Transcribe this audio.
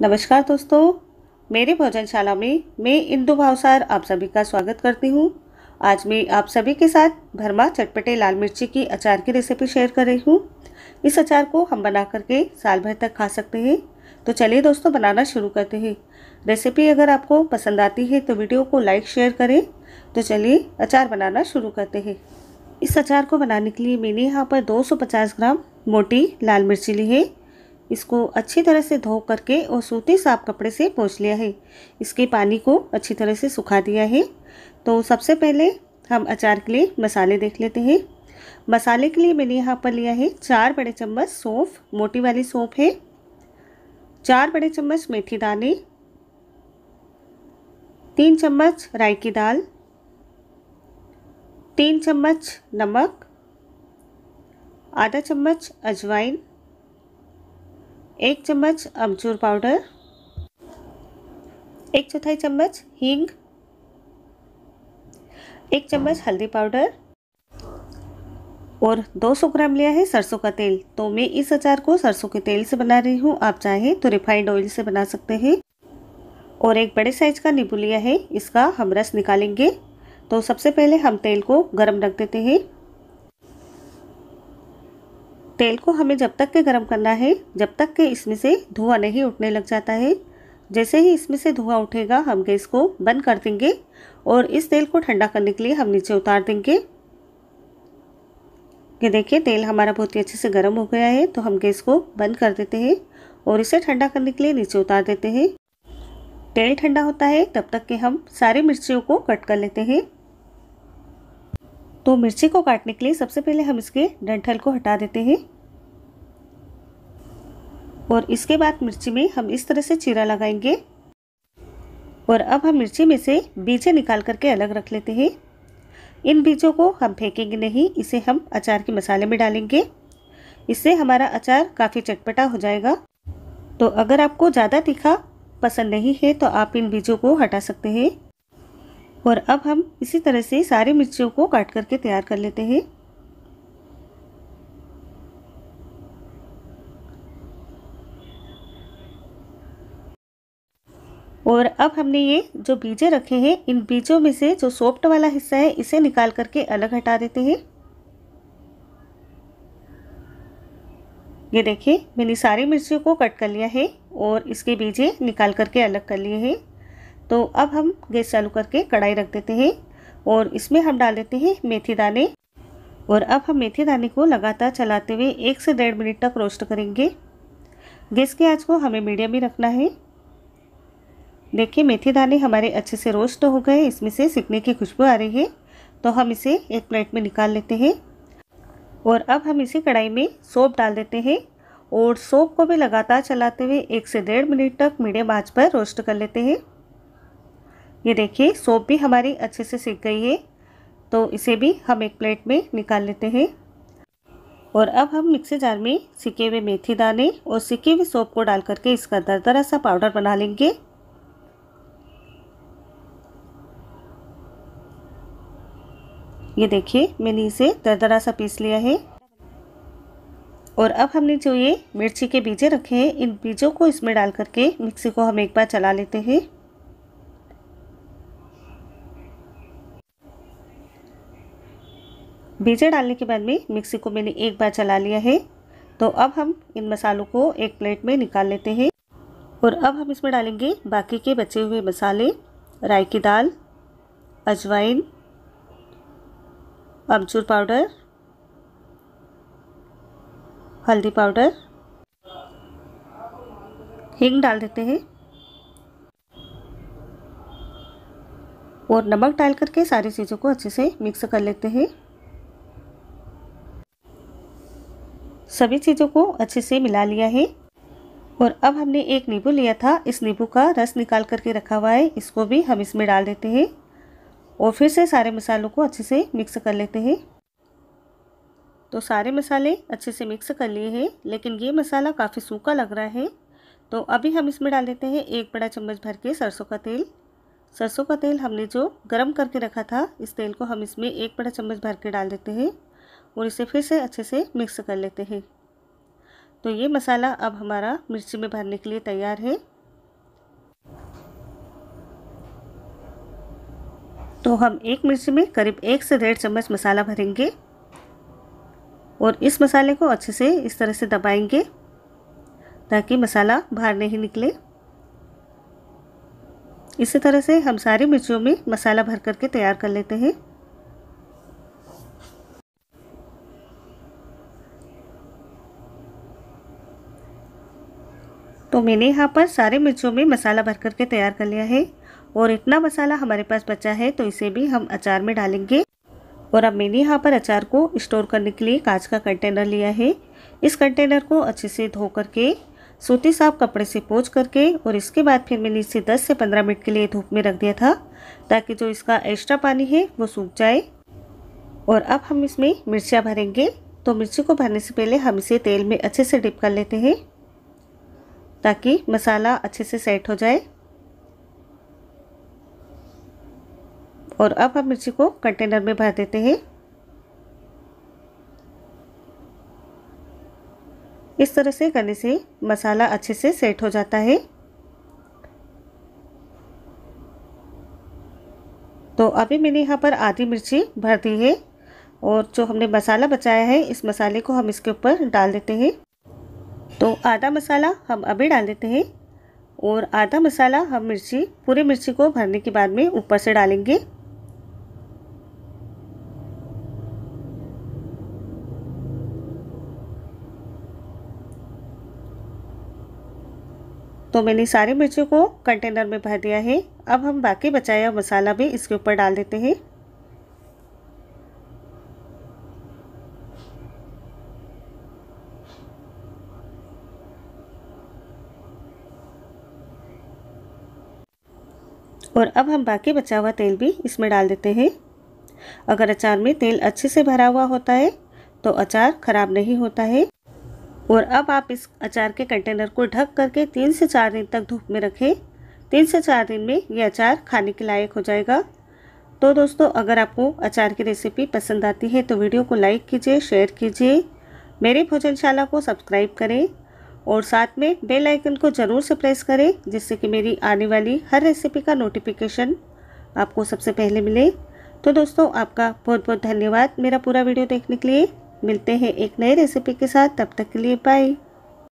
नमस्कार दोस्तों मेरे भोजनशाला में मैं इंदु भावसार आप सभी का स्वागत करती हूँ आज मैं आप सभी के साथ भरमा चटपटे लाल मिर्ची की अचार की रेसिपी शेयर कर रही हूँ इस अचार को हम बना करके साल भर तक खा सकते हैं तो चलिए दोस्तों बनाना शुरू करते हैं रेसिपी अगर आपको पसंद आती है तो वीडियो को लाइक शेयर करें तो चलिए अचार बनाना शुरू करते हैं इस अचार को बनाने के लिए मैंने यहाँ पर 250 ग्राम मोटी लाल मिर्ची ली है इसको अच्छी तरह से धो करके और सूती साफ कपड़े से पोछ लिया है इसके पानी को अच्छी तरह से सुखा दिया है तो सबसे पहले हम अचार के लिए मसाले देख लेते हैं मसाले के लिए मैंने यहाँ पर लिया है चार बड़े चम्मच सौंफ मोटी वाली सौंफ है चार बड़े चम्मच मेथी दाने तीन चम्मच राई की दाल तीन चम्मच नमक आधा चम्मच अजवाइन एक चम्मच अमचूर पाउडर एक चौथाई चम्मच हींग एक चम्मच हल्दी पाउडर और 200 ग्राम लिया है सरसों का तेल तो मैं इस अचार को सरसों के तेल से बना रही हूँ आप चाहें तो रिफाइंड ऑयल से बना सकते हैं और एक बड़े साइज का नींबू लिया है इसका हम रस निकालेंगे तो सबसे पहले हम तेल को गर्म रख देते हैं तेल को हमें जब तक के गर्म करना है जब तक के इसमें से धुआं नहीं उठने लग जाता है जैसे ही इसमें से धुआं उठेगा हम गैस को बंद कर देंगे और इस तेल को ठंडा करने के लिए हम नीचे उतार देंगे ये देखिए तेल हमारा बहुत ही अच्छे से गर्म हो गया है तो हम गैस को बंद कर देते हैं और इसे ठंडा करने के लिए नीचे उतार देते हैं तेल ठंडा होता है तब तक के हम सारी मिर्चियों को कट कर लेते हैं तो मिर्ची को काटने के लिए सबसे पहले हम इसके डंठल को हटा देते हैं और इसके बाद मिर्ची में हम इस तरह से चीरा लगाएंगे और अब हम मिर्ची में से बीजे निकाल करके अलग रख लेते हैं इन बीजों को हम फेंकेंगे नहीं इसे हम अचार के मसाले में डालेंगे इससे हमारा अचार काफ़ी चटपटा हो जाएगा तो अगर आपको ज़्यादा तीखा पसंद नहीं है तो आप इन बीजों को हटा सकते हैं और अब हम इसी तरह से सारे मिर्चियों को काट करके तैयार कर लेते हैं और अब हमने ये जो बीजे रखे हैं इन बीजों में से जो सॉफ्ट वाला हिस्सा है इसे निकाल करके अलग हटा देते हैं ये देखिए मैंने सारी मिर्चियों को कट कर लिया है और इसके बीजे निकाल करके अलग कर लिए हैं तो अब हम गैस चालू करके कढ़ाई रख देते हैं और इसमें हम डाल देते हैं मेथी दाने और अब हम मेथी दाने को लगातार चलाते हुए एक से डेढ़ मिनट तक रोस्ट करेंगे गैस के आँच को हमें मीडियम ही रखना है देखिए मेथी दाने हमारे अच्छे से रोस्ट हो गए इसमें से सिकने की खुशबू आ रही है तो हम इसे एक प्लेट में निकाल लेते हैं और अब हम इसे कढ़ाई में सोप डाल देते हैं और सोप को भी लगातार चलाते हुए एक से डेढ़ मिनट तक मीडियम आँच पर रोस्ट कर लेते हैं ये देखिए सोप भी हमारी अच्छे से सीख गई है तो इसे भी हम एक प्लेट में निकाल लेते हैं और अब हम मिक्सी जार में सिके हुए मेथी दाने और सिके हुए सोप को डाल करके इसका दरदरा सा पाउडर बना लेंगे ये देखिए मैंने इसे दरदरा सा पीस लिया है और अब हमने जो ये मिर्ची के बीजे रखे हैं इन बीजों को इसमें डाल करके मिक्सी को हम एक बार चला लेते हैं बीजे डालने के बाद में मिक्सी को मैंने एक बार चला लिया है तो अब हम इन मसालों को एक प्लेट में निकाल लेते हैं और अब हम इसमें डालेंगे बाकी के बचे हुए मसाले राई की दाल अजवाइन अमचूर पाउडर हल्दी पाउडर हिंग डाल देते हैं और नमक डाल करके सारी चीज़ों को अच्छे से मिक्स कर लेते हैं सभी चीज़ों को अच्छे से मिला लिया है और अब हमने एक नींबू लिया था इस नींबू का रस निकाल करके रखा हुआ है इसको भी हम इसमें डाल देते हैं और फिर से सारे मसालों को अच्छे से मिक्स कर लेते हैं तो सारे मसाले अच्छे से मिक्स कर लिए हैं लेकिन ये मसाला काफ़ी सूखा लग रहा है तो अभी हम इसमें डाल देते हैं एक बड़ा चम्मच भर के सरसों का तेल सरसों का तेल हमने जो गर्म करके रखा था इस तेल को हम इसमें एक बड़ा चम्मच भर के डाल देते हैं और इसे फिर से अच्छे से मिक्स कर लेते हैं तो ये मसाला अब हमारा मिर्ची में भरने के लिए तैयार है तो हम एक मिर्ची में करीब एक से डेढ़ चम्मच मसाला भरेंगे और इस मसाले को अच्छे से इस तरह से दबाएंगे ताकि मसाला बाहर नहीं निकले इसी तरह से हम सारी मिर्चियों में मसाला भर करके तैयार कर लेते हैं तो मैंने यहाँ पर सारे मिर्चों में मसाला भर करके तैयार कर लिया है और इतना मसाला हमारे पास बचा है तो इसे भी हम अचार में डालेंगे और अब मैंने यहाँ पर अचार को स्टोर करने के लिए कांच का कंटेनर लिया है इस कंटेनर को अच्छे से धो करके सूती साफ कपड़े से पोच करके और इसके बाद फिर मैंने इसे 10 से 15 मिनट के लिए धूप में रख दिया था ताकि जो इसका एक्स्ट्रा पानी है वो सूख जाए और अब हम इसमें मिर्चियाँ भरेंगे तो मिर्ची को भरने से पहले हम इसे तेल में अच्छे से डिप कर लेते हैं ताकि मसाला अच्छे से सेट हो जाए और अब हम मिर्ची को कंटेनर में भर देते हैं इस तरह से करने से मसाला अच्छे से सेट हो जाता है तो अभी मैंने यहाँ पर आधी मिर्ची भर दी है और जो हमने मसाला बचाया है इस मसाले को हम इसके ऊपर डाल देते हैं तो आधा मसाला हम अभी डाल देते हैं और आधा मसाला हम मिर्ची पूरे मिर्ची को भरने के बाद में ऊपर से डालेंगे तो मैंने सारी मिर्ची को कंटेनर में भर दिया है अब हम बाकी बचाया मसाला भी इसके ऊपर डाल देते हैं और अब हम बाकी बचा हुआ तेल भी इसमें डाल देते हैं अगर अचार में तेल अच्छे से भरा हुआ होता है तो अचार ख़राब नहीं होता है और अब आप इस अचार के कंटेनर को ढक करके तीन से चार दिन तक धूप में रखें तीन से चार दिन में ये अचार खाने के लायक हो जाएगा तो दोस्तों अगर आपको अचार की रेसिपी पसंद आती है तो वीडियो को लाइक कीजिए शेयर कीजिए मेरे भोजनशाला को सब्सक्राइब करें और साथ में बेल आइकन को ज़रूर से प्रेस करें जिससे कि मेरी आने वाली हर रेसिपी का नोटिफिकेशन आपको सबसे पहले मिले तो दोस्तों आपका बहुत बहुत धन्यवाद मेरा पूरा वीडियो देखने के लिए मिलते हैं एक नई रेसिपी के साथ तब तक के लिए बाय